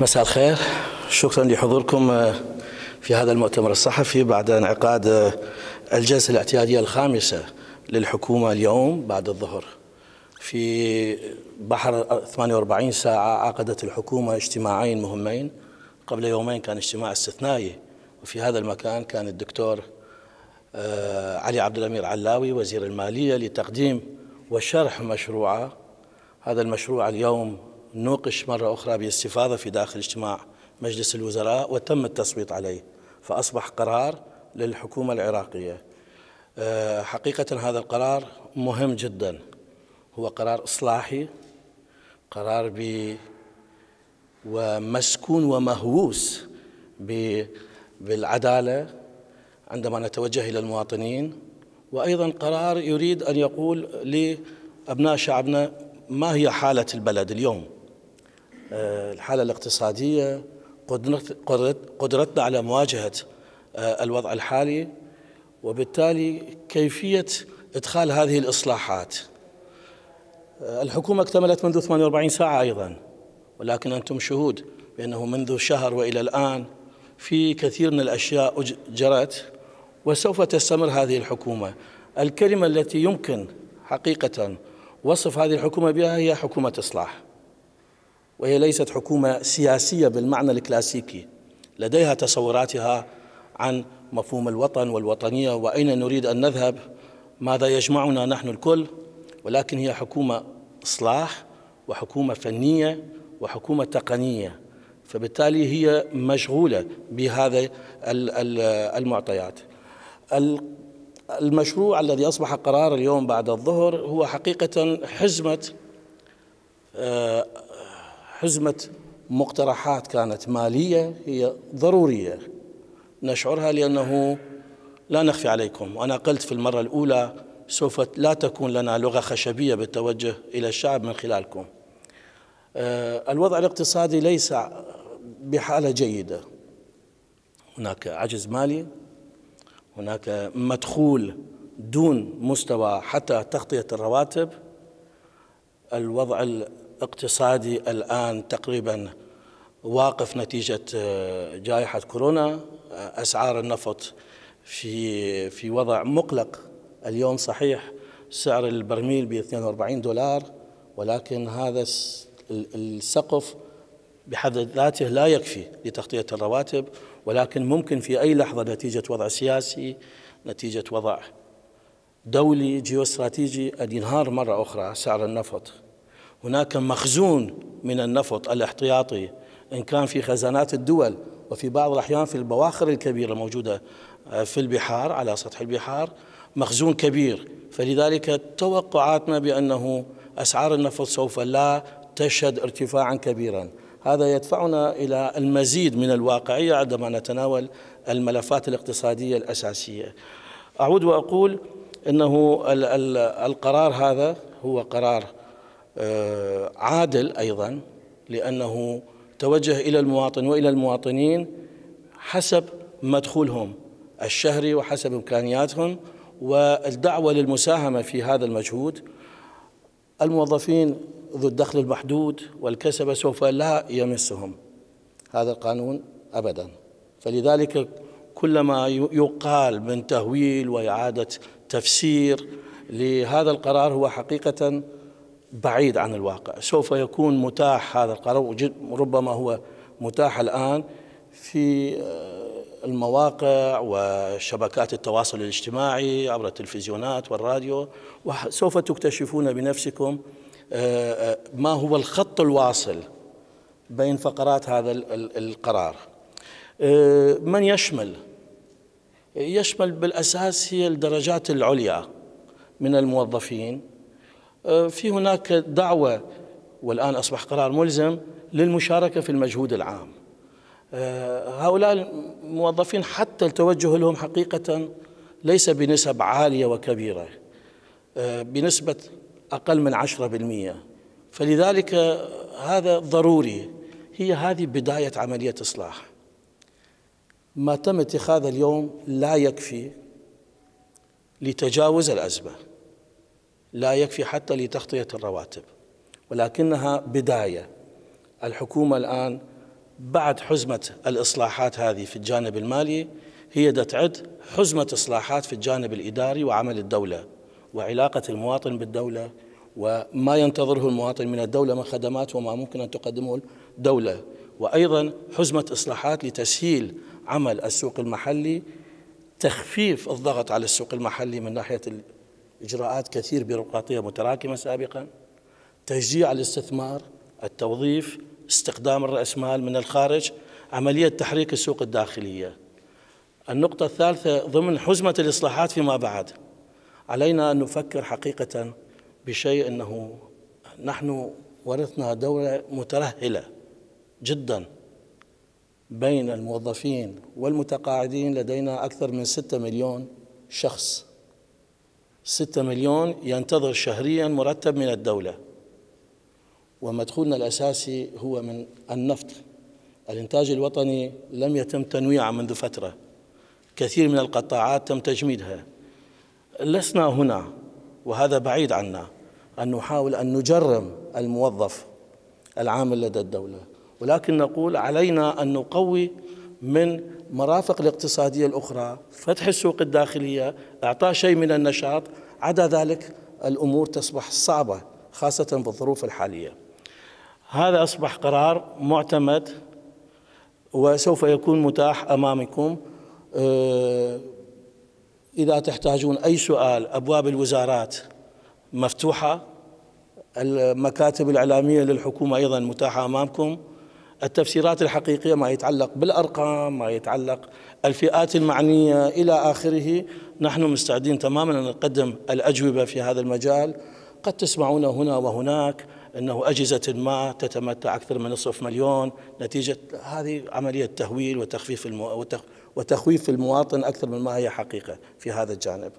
مساء الخير شكرا لحضوركم آه، في هذا المؤتمر الصحفي بعد انعقاد آه، الجلسة الاعتيادية الخامسة للحكومة اليوم بعد الظهر في بحر 48 ساعة عقدت الحكومة اجتماعين مهمين قبل يومين كان اجتماع استثنائي وفي هذا المكان كان الدكتور آه، علي عبد الأمير علاوي وزير المالية لتقديم وشرح مشروعه هذا المشروع اليوم نوقش مرة أخرى باستفاضة في داخل اجتماع مجلس الوزراء وتم التصويت عليه فأصبح قرار للحكومة العراقية آه، حقيقة هذا القرار مهم جدا هو قرار إصلاحي قرار ب ومسكون ومهووس بالعدالة عندما نتوجه إلى المواطنين وأيضا قرار يريد أن يقول لأبناء شعبنا ما هي حالة البلد اليوم آه، الحالة الاقتصادية قدرتنا على مواجهة آه، الوضع الحالي وبالتالي كيفية إدخال هذه الإصلاحات آه، الحكومة اكتملت منذ 48 ساعة أيضا ولكن أنتم شهود بأنه منذ شهر وإلى الآن في كثير من الأشياء جرت وسوف تستمر هذه الحكومة الكلمة التي يمكن حقيقة وصف هذه الحكومة بها هي حكومة إصلاح وهي ليست حكومة سياسية بالمعنى الكلاسيكي لديها تصوراتها عن مفهوم الوطن والوطنية وأين نريد أن نذهب ماذا يجمعنا نحن الكل ولكن هي حكومة إصلاح وحكومة فنية وحكومة تقنية فبالتالي هي مشغولة بهذا المعطيات المشروع الذي أصبح قرار اليوم بعد الظهر هو حقيقة حزمة آه، حزمة مقترحات كانت مالية هي ضرورية نشعرها لأنه لا نخفي عليكم وأنا قلت في المرة الأولى سوف لا تكون لنا لغة خشبية بالتوجه إلى الشعب من خلالكم آه، الوضع الاقتصادي ليس بحالة جيدة هناك عجز مالي هناك مدخول دون مستوى حتى تغطية الرواتب الوضع اقتصادي الآن تقريبا واقف نتيجة آه، جائحة كورونا آه، أسعار النفط في في وضع مقلق اليوم صحيح سعر البرميل ب 42 دولار ولكن هذا السقف بحد ذاته لا يكفي لتغطية الرواتب ولكن ممكن في أي لحظة نتيجة وضع سياسي نتيجة وضع دولي جيوستراتيجي أن ينهار مرة أخرى سعر النفط هناك مخزون من النفط الاحتياطي إن كان في خزانات الدول وفي بعض الأحيان في البواخر الكبيرة الموجودة آه، في البحار على سطح البحار مخزون كبير فلذلك توقعاتنا بأنه أسعار النفط سوف لا تشهد ارتفاعا كبيرا هذا يدفعنا إلى المزيد من الواقعية عندما نتناول الملفات الاقتصادية الأساسية أعود وأقول أنه القرار هذا هو قرار آه، عادل أيضا لأنه توجه إلى المواطن وإلى المواطنين حسب مدخولهم الشهري وحسب إمكانياتهم والدعوة للمساهمة في هذا المجهود الموظفين ذو الدخل المحدود والكسبة سوف لا يمسهم هذا القانون أبدا فلذلك كلما يقال من تهويل وإعادة تفسير لهذا القرار هو حقيقة بعيد عن الواقع سوف يكون متاح هذا القرار ربما هو متاح الآن في آه، المواقع وشبكات التواصل الاجتماعي عبر التلفزيونات والراديو وسوف تكتشفون بنفسكم آه، آه، ما هو الخط الواصل بين فقرات هذا القرار من يشمل يشمل بالأساس هي الدرجات العليا من الموظفين آه، في هناك دعوة والآن أصبح قرار ملزم للمشاركة في المجهود العام آه، هؤلاء الموظفين حتى التوجه لهم حقيقة ليس بنسب عالية وكبيرة آه، بنسبة أقل من 10% فلذلك هذا ضروري هي هذه بداية عملية إصلاح ما تم اتخاذه اليوم لا يكفي لتجاوز الأزمة لا يكفي حتى لتغطية الرواتب ولكنها بداية الحكومة الآن بعد حزمة الإصلاحات هذه في الجانب المالي هي تعد حزمة إصلاحات في الجانب الإداري وعمل الدولة وعلاقة المواطن بالدولة وما ينتظره المواطن من الدولة من خدمات وما ممكن أن تقدمه الدولة وأيضا حزمة إصلاحات لتسهيل عمل السوق المحلي تخفيف الضغط على السوق المحلي من ناحية إجراءات كثير بيروقراطية متراكمة سابقا تشجيع الاستثمار التوظيف استخدام الرأسمال من الخارج عملية تحريك السوق الداخلية النقطة الثالثة ضمن حزمة الإصلاحات فيما بعد علينا أن نفكر حقيقة بشيء أنه نحن ورثنا دولة مترهلة جدا بين الموظفين والمتقاعدين لدينا أكثر من 6 مليون شخص 6 مليون ينتظر شهريا مرتب من الدولة ومدخولنا الأساسي هو من النفط الإنتاج الوطني لم يتم تنويعه منذ فترة كثير من القطاعات تم تجميدها لسنا هنا وهذا بعيد عنا أن نحاول أن نجرم الموظف العامل لدى الدولة ولكن نقول علينا أن نقوي من مرافق الاقتصادية الأخرى فتح السوق الداخلية إعطاء شيء من النشاط عدا ذلك الأمور تصبح صعبة خاصة بالظروف الحالية هذا أصبح قرار معتمد وسوف يكون متاح أمامكم آه، إذا تحتاجون أي سؤال أبواب الوزارات مفتوحة المكاتب الإعلامية للحكومة أيضا متاحة أمامكم التفسيرات الحقيقية ما يتعلق بالأرقام ما يتعلق الفئات المعنية إلى آخره نحن مستعدين تماما أن نقدم الأجوبة في هذا المجال قد تسمعون هنا وهناك أنه أجهزة ما تتمتع أكثر من نصف مليون نتيجة هذه عملية تهويل وتخفيف المو... وتخويف المواطن أكثر من ما هي حقيقة في هذا الجانب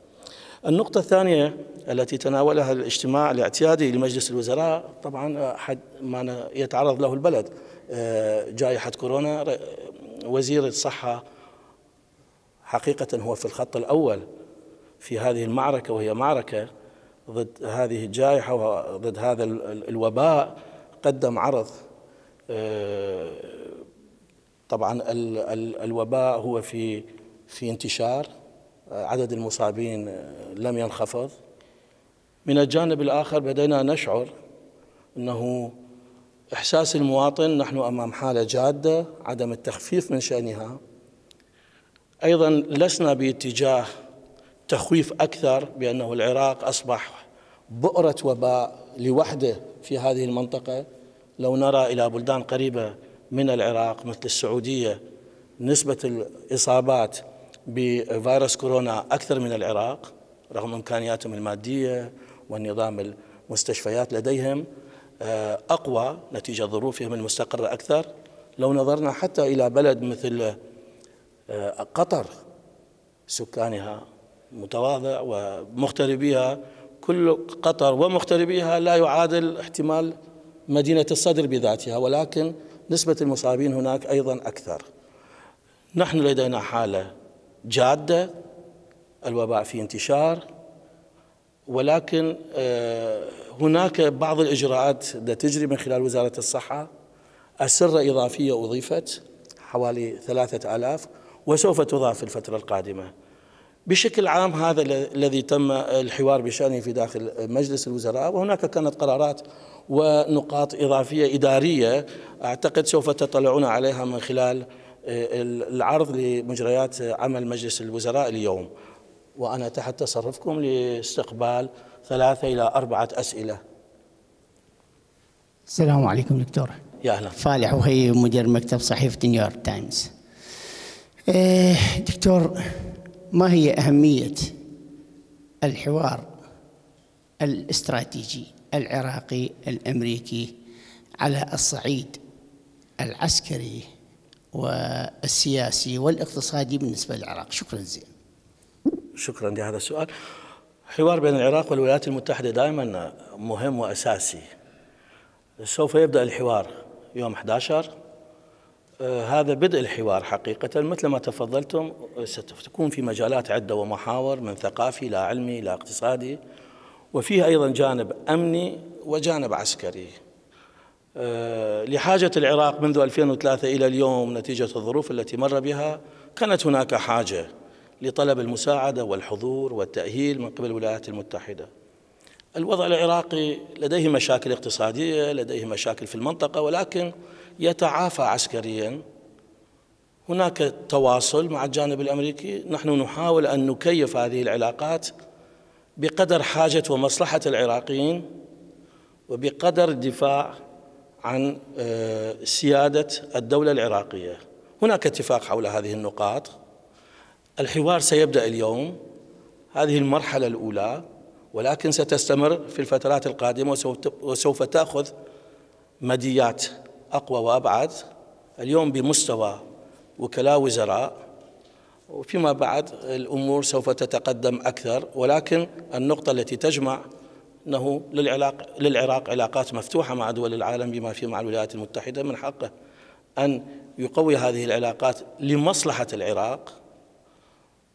النقطة الثانية التي تناولها الاجتماع الاعتيادي لمجلس الوزراء طبعا حد ما يتعرض له البلد آه، جائحة كورونا وزير الصحة حقيقة هو في الخط الأول في هذه المعركة وهي معركة ضد هذه الجائحة وضد هذا الوباء قدم عرض آه، طبعا الوباء هو في في انتشار آه، عدد المصابين لم ينخفض من الجانب الآخر بدأنا نشعر أنه إحساس المواطن نحن أمام حالة جادة عدم التخفيف من شأنها أيضا لسنا باتجاه تخويف أكثر بأنه العراق أصبح بؤرة وباء لوحده في هذه المنطقة لو نرى إلى بلدان قريبة من العراق مثل السعودية نسبة الإصابات بفيروس كورونا أكثر من العراق رغم إمكانياتهم المادية والنظام المستشفيات لديهم آه، أقوى نتيجة ظروفهم المستقرة أكثر لو نظرنا حتى إلى بلد مثل آه، قطر سكانها متواضع ومغتربيها كل قطر ومغتربيها لا يعادل احتمال مدينة الصدر بذاتها ولكن نسبة المصابين هناك أيضا أكثر نحن لدينا حالة جادة الوباء في انتشار ولكن آه هناك بعض الإجراءات تجري من خلال وزارة الصحة أسرة إضافية أضيفت حوالي ثلاثة آلاف وسوف تضاف في الفترة القادمة بشكل عام هذا الذي تم الحوار بشأنه في داخل مجلس الوزراء وهناك كانت قرارات ونقاط إضافية إدارية أعتقد سوف تطلعون عليها من خلال آه، العرض لمجريات عمل مجلس الوزراء اليوم وأنا تحت تصرفكم لاستقبال ثلاثة إلى أربعة أسئلة السلام عليكم دكتور يا أهلا فالح وهي مدير مكتب صحيفة نيويورك تايمز دكتور ما هي أهمية الحوار الاستراتيجي العراقي الأمريكي على الصعيد العسكري والسياسي والاقتصادي بالنسبة للعراق شكرا جزيلا شكرا لهذا السؤال حوار بين العراق والولايات المتحدة دائما مهم وأساسي سوف يبدأ الحوار يوم 11 آه، هذا بدء الحوار حقيقة مثل ما تفضلتم ستكون في مجالات عدة ومحاور من ثقافي لا علمي لا اقتصادي وفيه أيضا جانب أمني وجانب عسكري آه، لحاجة العراق منذ 2003 إلى اليوم نتيجة الظروف التي مر بها كانت هناك حاجة لطلب المساعدة والحضور والتأهيل من قبل الولايات المتحدة الوضع العراقي لديه مشاكل اقتصادية لديه مشاكل في المنطقة ولكن يتعافى عسكريا هناك تواصل مع الجانب الأمريكي نحن نحاول أن نكيف هذه العلاقات بقدر حاجة ومصلحة العراقيين وبقدر الدفاع عن آه، سيادة الدولة العراقية هناك اتفاق حول هذه النقاط الحوار سيبدأ اليوم هذه المرحلة الأولى ولكن ستستمر في الفترات القادمة وسوف تأخذ مديات أقوى وأبعد اليوم بمستوى وكلاء وزراء وفيما بعد الأمور سوف تتقدم أكثر ولكن النقطة التي تجمع أنه للعلاق للعراق علاقات مفتوحة مع دول العالم بما فيه مع الولايات المتحدة من حقه أن يقوي هذه العلاقات لمصلحة العراق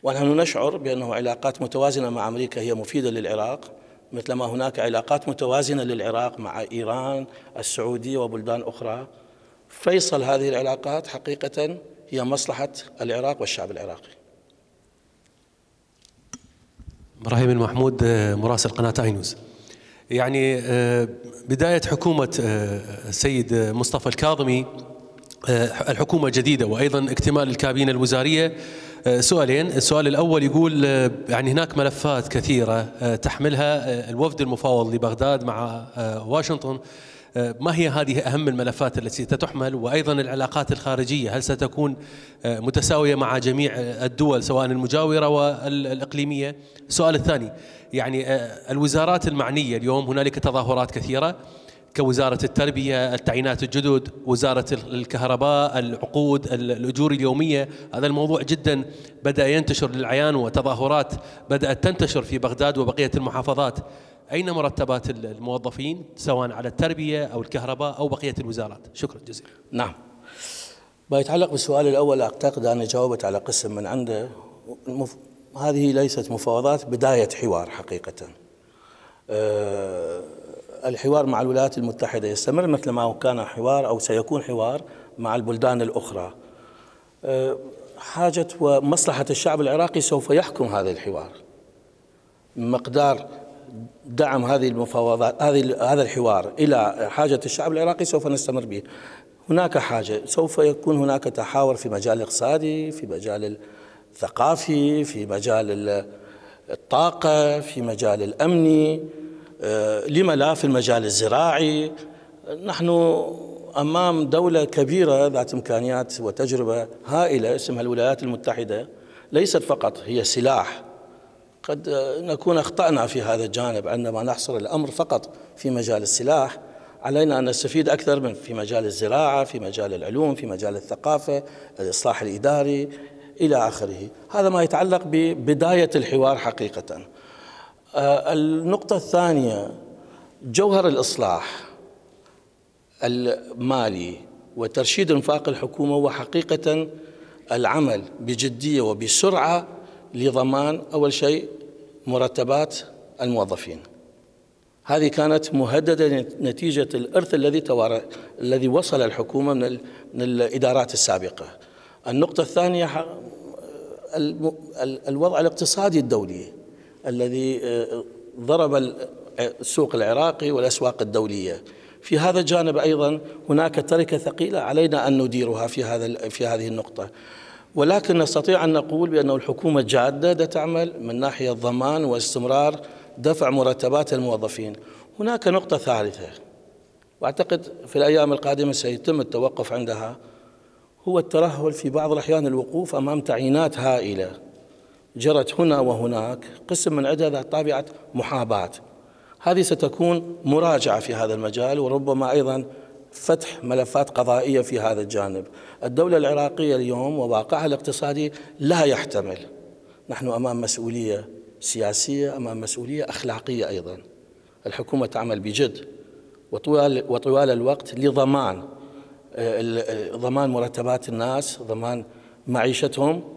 ونحن نشعر بأنه علاقات متوازنة مع أمريكا هي مفيدة للعراق مثلما هناك علاقات متوازنة للعراق مع إيران السعودية وبلدان أخرى فيصل هذه العلاقات حقيقة هي مصلحة العراق والشعب العراقي إبراهيم المحمود آه، مراسل قناة اينوز يعني آه، بداية حكومة آه، السيد مصطفى الكاظمي آه، الحكومة الجديدة وأيضا اكتمال الكابينة الوزارية آه، سؤالين السؤال الأول يقول آه، يعني هناك ملفات كثيرة تحملها الوفد المفاوض لبغداد مع واشنطن ما هي هذه أهم الملفات التي ستحمل وأيضا العلاقات الخارجية هل ستكون متساوية مع جميع الدول سواء المجاورة والإقليمية السؤال الثاني يعني الوزارات المعنية اليوم هنالك تظاهرات كثيرة كوزارة التربية التعيينات الجدد وزارة الكهرباء العقود الأجور اليومية هذا الموضوع جدا بدأ ينتشر للعيان وتظاهرات بدأت تنتشر في بغداد وبقية المحافظات أين مرتبات الموظفين سواء على التربية أو الكهرباء أو بقية الوزارات شكرا جزيلا نعم ما يتعلق بالسؤال الأول أعتقد أنا جاوبت على قسم من عنده المف... هذه ليست مفاوضات بداية حوار حقيقة أه الحوار مع الولايات المتحدة يستمر مثل ما كان حوار أو سيكون حوار مع البلدان الأخرى أه، حاجة ومصلحة الشعب العراقي سوف يحكم هذا الحوار مقدار دعم هذه المفاوضات هذه هذا الحوار الى حاجه الشعب العراقي سوف نستمر به. هناك حاجه سوف يكون هناك تحاور في مجال الاقتصادي، في مجال الثقافي، في مجال الطاقه، في مجال الامني، آه، لما لا في المجال الزراعي نحن امام دوله كبيره ذات امكانيات وتجربه هائله اسمها الولايات المتحده ليست فقط هي سلاح قد نكون اخطانا في هذا الجانب عندما نحصر الامر فقط في مجال السلاح علينا ان نستفيد اكثر من في مجال الزراعه في مجال العلوم في مجال الثقافه الاصلاح الاداري الى اخره هذا ما يتعلق ببدايه الحوار حقيقه آه، النقطة الثانية جوهر الإصلاح المالي وترشيد انفاق الحكومة هو حقيقة العمل بجدية وبسرعة لضمان أول شيء مرتبات الموظفين هذه كانت مهددة نتيجة الإرث الذي الذي وصل الحكومة من, ال... من الإدارات السابقة النقطة الثانية آه، الوضع الاقتصادي الدولي الذي آه، ضرب آه، السوق العراقي والأسواق الدولية في هذا الجانب أيضا هناك تركة ثقيلة علينا أن نديرها في, هذا في هذه النقطة ولكن نستطيع أن نقول بأن الحكومة جادة تعمل من ناحية الضمان واستمرار دفع مرتبات الموظفين هناك نقطة ثالثة وأعتقد في الأيام القادمة سيتم التوقف عندها هو الترهل في بعض الأحيان الوقوف أمام تعيينات هائلة جرت هنا وهناك قسم من عدة ذات طابعة محاباة هذه ستكون مراجعة في هذا المجال وربما أيضا فتح ملفات قضائية في هذا الجانب الدولة العراقية اليوم وواقعها الاقتصادي لا يحتمل نحن أمام مسؤولية سياسية أمام مسؤولية أخلاقية أيضا الحكومة تعمل بجد وطوال, وطوال الوقت لضمان آه، آه، ضمان مرتبات الناس ضمان معيشتهم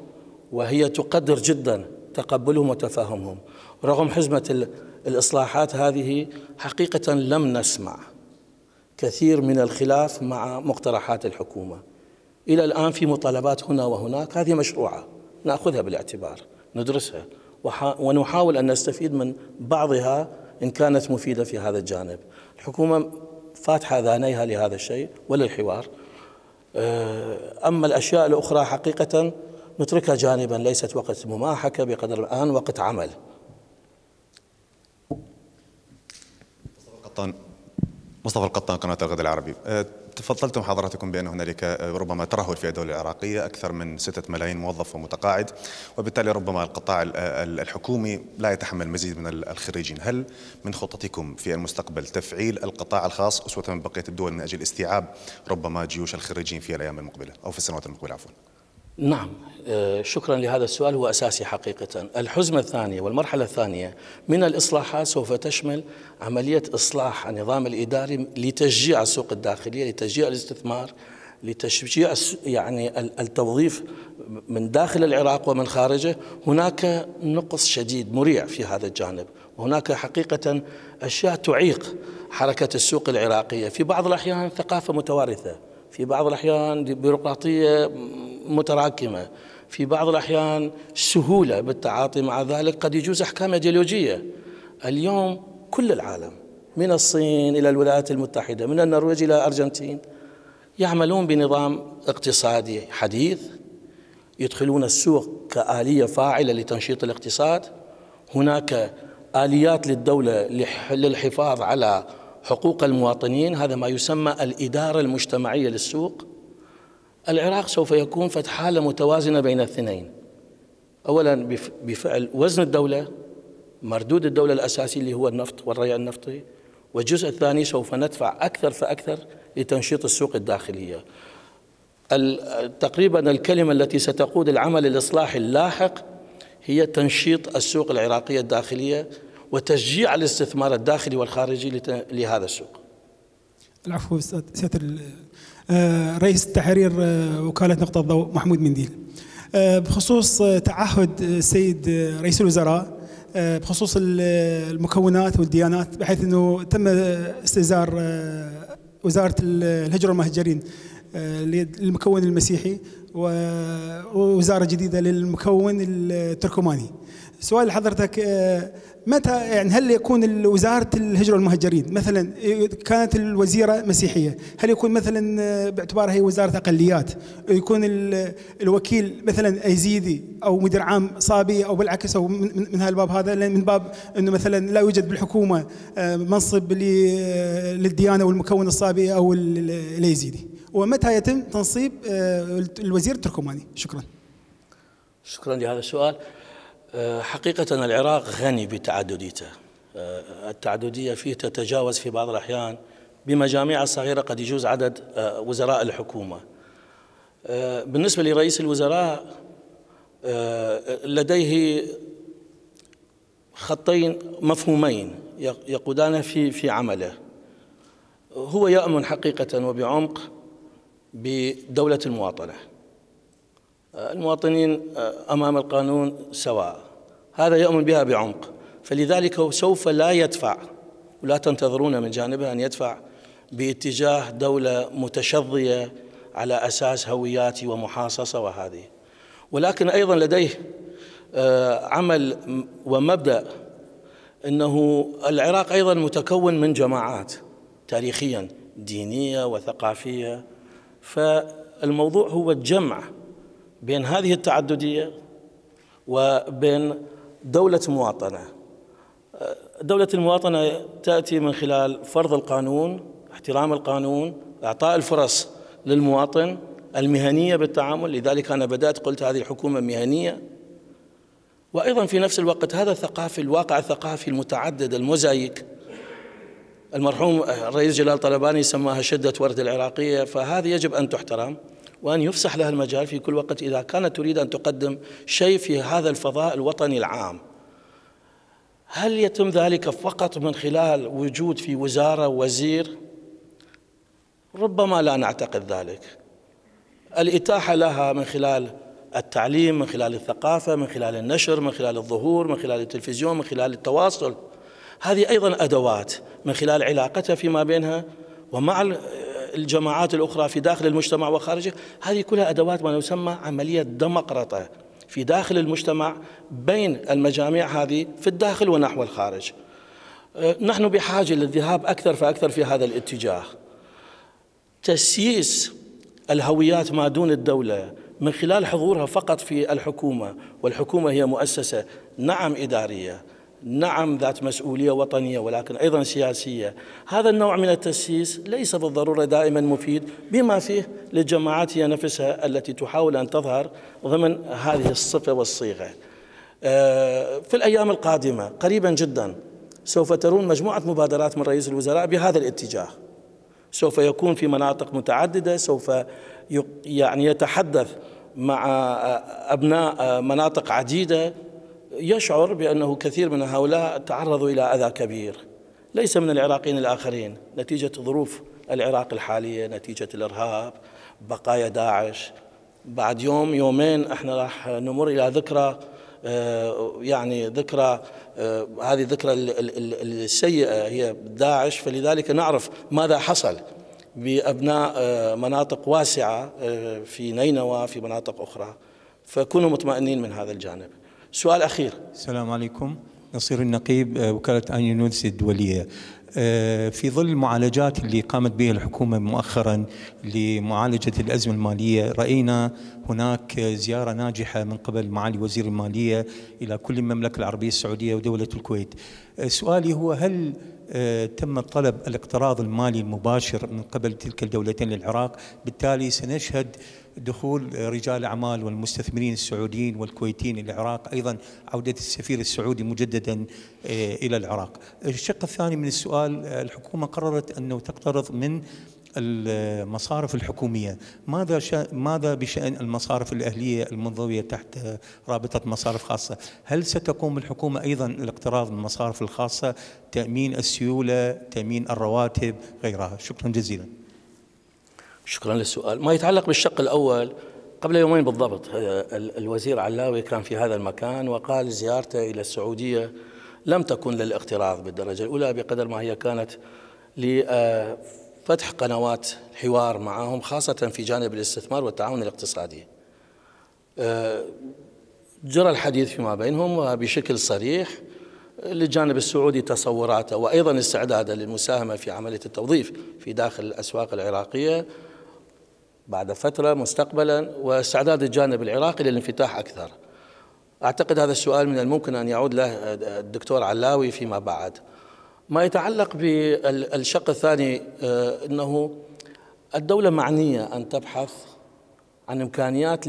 وهي تقدر جدا تقبلهم وتفاهمهم رغم حزمة الإصلاحات هذه حقيقة لم نسمع كثير من الخلاف مع مقترحات الحكومة إلى الآن في مطالبات هنا وهناك هذه مشروعة نأخذها بالاعتبار ندرسها ونحاول أن نستفيد من بعضها إن كانت مفيدة في هذا الجانب الحكومة فاتحة ذانيها لهذا الشيء وللحوار أه، أما الأشياء الأخرى حقيقة نتركها جانبا ليست وقت مماحكة بقدر الآن وقت عمل القطان مصطفى القطان قناة الغد العربي أه، تفضلتم حضراتكم بأن هنالك أه، ربما ترهل في الدولة العراقية أكثر من ستة ملايين موظف ومتقاعد وبالتالي ربما القطاع الحكومي لا يتحمل مزيد من الخريجين هل من خططكم في المستقبل تفعيل القطاع الخاص أسوة من بقية الدول من أجل استيعاب ربما جيوش الخريجين في الأيام المقبلة أو في السنوات المقبلة عفوا نعم آه، شكرا لهذا السؤال هو اساسي حقيقه. الحزمه الثانيه والمرحله الثانيه من الاصلاحات سوف تشمل عمليه اصلاح النظام الاداري لتشجيع السوق الداخليه، لتشجيع الاستثمار، لتشجيع يعني التوظيف من داخل العراق ومن خارجه، هناك نقص شديد مريع في هذا الجانب، وهناك حقيقه اشياء تعيق حركه السوق العراقيه، في بعض الاحيان ثقافه متوارثه. في بعض الأحيان بيروقراطية متراكمة في بعض الأحيان سهولة بالتعاطي مع ذلك قد يجوز أحكام أيديولوجية اليوم كل العالم من الصين إلى الولايات المتحدة من النرويج إلى الأرجنتين يعملون بنظام اقتصادي حديث يدخلون السوق كآلية فاعلة لتنشيط الاقتصاد هناك آليات للدولة للحفاظ على حقوق المواطنين هذا ما يسمى الإدارة المجتمعية للسوق العراق سوف يكون فتح حالة متوازنة بين الاثنين أولا بفعل وزن الدولة مردود الدولة الأساسي اللي هو النفط والريع النفطي والجزء الثاني سوف ندفع أكثر فأكثر لتنشيط السوق الداخلية تقريبا الكلمة التي ستقود العمل الإصلاحي اللاحق هي تنشيط السوق العراقية الداخلية وتشجيع الاستثمار الداخلي والخارجي لهذا السوق العفو سيادة آه، رئيس تحرير آه، وكالة نقطة الضوء محمود منديل آه، بخصوص تعهد السيد رئيس الوزراء بخصوص المكونات والديانات بحيث انه تم استئزار وزاره الهجره والمهجرين للمكون المسيحي ووزاره جديده للمكون التركماني سؤال لحضرتك آه، متى يعني هل يكون وزارة الهجرة والمهجرين مثلا إيه، كانت الوزيرة مسيحية هل يكون مثلا آه، باعتبارها هي وزارة أقليات يكون الوكيل مثلا أيزيدي أو مدير عام صابي أو بالعكس أو من هالباب هذا من باب أنه مثلا لا يوجد بالحكومة آه، منصب للديانة والمكون الصابي أو الأيزيدي ومتى يتم تنصيب الوزير التركماني شكرا شكرا لهذا السؤال آه، حقيقة العراق غني بتعدديته آه، التعددية فيه تتجاوز في بعض الأحيان بمجاميع صغيرة قد يجوز عدد آه، وزراء الحكومة بالنسبة لرئيس الوزراء لديه خطين مفهومين يقودان في في عمله هو يأمن حقيقة وبعمق بدولة المواطنة المواطنين أمام القانون سواء هذا يؤمن بها بعمق فلذلك سوف لا يدفع ولا تنتظرون من جانبه أن يدفع باتجاه دولة متشظية على أساس هوياتي ومحاصصة وهذه ولكن أيضا لديه آه، عمل ومبدأ أنه العراق أيضا متكون من جماعات تاريخيا دينية وثقافية فالموضوع هو الجمع بين هذه التعددية وبين دولة مواطنة دولة المواطنة تأتي من خلال فرض القانون احترام القانون إعطاء الفرص للمواطن المهنية بالتعامل لذلك أنا بدأت قلت هذه حكومة مهنية وأيضا في نفس الوقت هذا الثقافي الواقع الثقافي المتعدد الموزايك المرحوم الرئيس جلال طلباني سماها شدة ورد العراقية فهذه يجب أن تحترم وأن يفسح لها المجال في كل وقت إذا كانت تريد أن تقدم شيء في هذا الفضاء الوطني العام هل يتم ذلك فقط من خلال وجود في وزارة وزير ربما لا نعتقد ذلك الإتاحة لها من خلال التعليم من خلال الثقافة من خلال النشر من خلال الظهور من خلال التلفزيون من خلال التواصل هذه أيضا أدوات من خلال علاقتها فيما بينها ومع الجماعات الأخرى في داخل المجتمع وخارجه هذه كلها أدوات ما يسمى عملية دمقرطة في داخل المجتمع بين المجاميع هذه في الداخل ونحو الخارج أه، نحن بحاجة للذهاب أكثر فأكثر في هذا الاتجاه تسييس الهويات ما دون الدولة من خلال حضورها فقط في الحكومة والحكومة هي مؤسسة نعم إدارية نعم ذات مسؤولية وطنية ولكن أيضا سياسية هذا النوع من التسييس ليس بالضرورة دائما مفيد بما فيه للجماعات هي نفسها التي تحاول أن تظهر ضمن هذه الصفة والصيغة آه، في الأيام القادمة قريبا جدا سوف ترون مجموعة مبادرات من رئيس الوزراء بهذا الاتجاه سوف يكون في مناطق متعددة سوف يعني يتحدث مع آه، أبناء آه، مناطق عديدة يشعر بأنه كثير من هؤلاء تعرضوا إلى أذى كبير ليس من العراقيين الآخرين نتيجة ظروف العراق الحالية نتيجة الإرهاب بقايا داعش بعد يوم يومين احنا راح نمر إلى ذكرى آه، يعني ذكرى آه، هذه الذكرى السيئة هي داعش فلذلك نعرف ماذا حصل بأبناء آه، مناطق واسعة في نينوى في مناطق أخرى فكونوا مطمئنين من هذا الجانب سؤال أخير السلام عليكم نصير النقيب آه، وكالة أنيونوس الدولية آه، في ظل المعالجات اللي قامت بها الحكومة مؤخرا لمعالجة الأزمة المالية رأينا هناك زيارة ناجحة من قبل معالي وزير المالية إلى كل المملكة العربية السعودية ودولة الكويت آه، سؤالي هو هل تم طلب الاقتراض المالي المباشر من قبل تلك الدولتين للعراق بالتالي سنشهد دخول رجال الاعمال والمستثمرين السعوديين والكويتيين العراق ايضا عوده السفير السعودي مجددا آه، الى العراق. الشق الثاني من السؤال آه، الحكومه قررت انه تقترض من المصارف الحكومية ماذا شا... ماذا بشأن المصارف الأهلية المنضوية تحت رابطة مصارف خاصة هل ستقوم الحكومة أيضا الاقتراض من المصارف الخاصة تأمين السيولة تأمين الرواتب غيرها شكرا جزيلا شكرا للسؤال ما يتعلق بالشق الأول قبل يومين بالضبط الوزير علاوي كان في هذا المكان وقال زيارته إلى السعودية لم تكن للاقتراض بالدرجة الأولى بقدر ما هي كانت لفتح قنوات حوار معهم خاصة في جانب الاستثمار والتعاون الاقتصادي جرى الحديث فيما بينهم وبشكل صريح للجانب السعودي تصوراته وأيضا استعداده للمساهمة في عملية التوظيف في داخل الأسواق العراقية بعد فترة مستقبلا واستعداد الجانب العراقي للانفتاح أكثر أعتقد هذا السؤال من الممكن أن يعود له الدكتور علاوي فيما بعد ما يتعلق بالشق الثاني آه، أنه الدولة معنية أن تبحث عن إمكانيات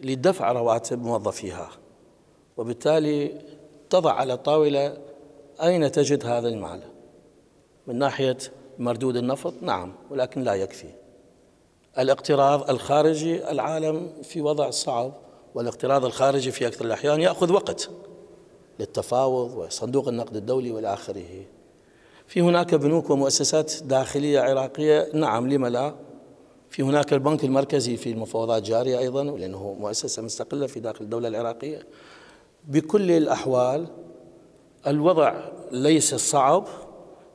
لدفع رواتب موظفيها وبالتالي تضع على الطاولة أين تجد هذا المال من ناحية مردود النفط نعم ولكن لا يكفي الاقتراض الخارجي العالم في وضع صعب والاقتراض الخارجي في أكثر الأحيان يأخذ وقت للتفاوض وصندوق النقد الدولي والى اخره. في هناك بنوك ومؤسسات داخليه عراقيه نعم لم لا؟ في هناك البنك المركزي في المفاوضات جاريه ايضا لانه مؤسسه مستقله في داخل الدوله العراقيه. بكل الاحوال الوضع ليس صعب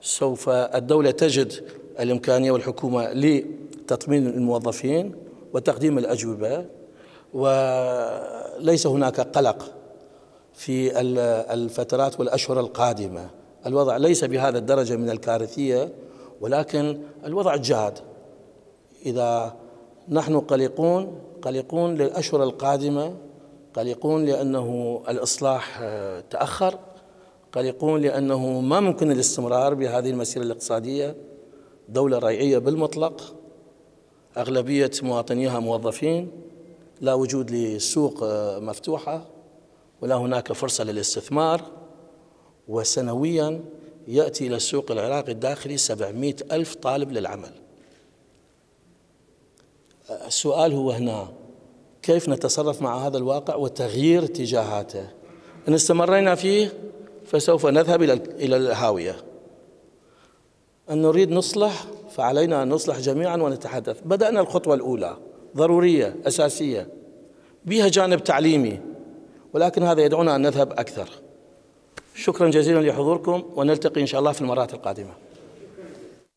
سوف الدوله تجد الامكانيه والحكومه تطمين الموظفين وتقديم الأجوبة وليس هناك قلق في الفترات والأشهر القادمة الوضع ليس بهذا الدرجة من الكارثية ولكن الوضع جاد إذا نحن قلقون قلقون للأشهر القادمة قلقون لأنه الإصلاح آه، تأخر قلقون لأنه ما ممكن الاستمرار بهذه المسيرة الاقتصادية دولة ريعية بالمطلق أغلبية مواطنيها موظفين لا وجود لسوق آه، مفتوحة ولا هناك فرصة للاستثمار وسنويا يأتي إلى السوق العراقي الداخلي 700 ألف طالب للعمل آه، السؤال هو هنا كيف نتصرف مع هذا الواقع وتغيير اتجاهاته إن استمرينا فيه فسوف نذهب إلى الهاوية أن نريد نصلح فعلينا أن نصلح جميعا ونتحدث بدأنا الخطوة الأولى ضرورية أساسية بها جانب تعليمي ولكن هذا يدعونا أن نذهب أكثر شكرا جزيلا لحضوركم ونلتقي إن شاء الله في المرات القادمة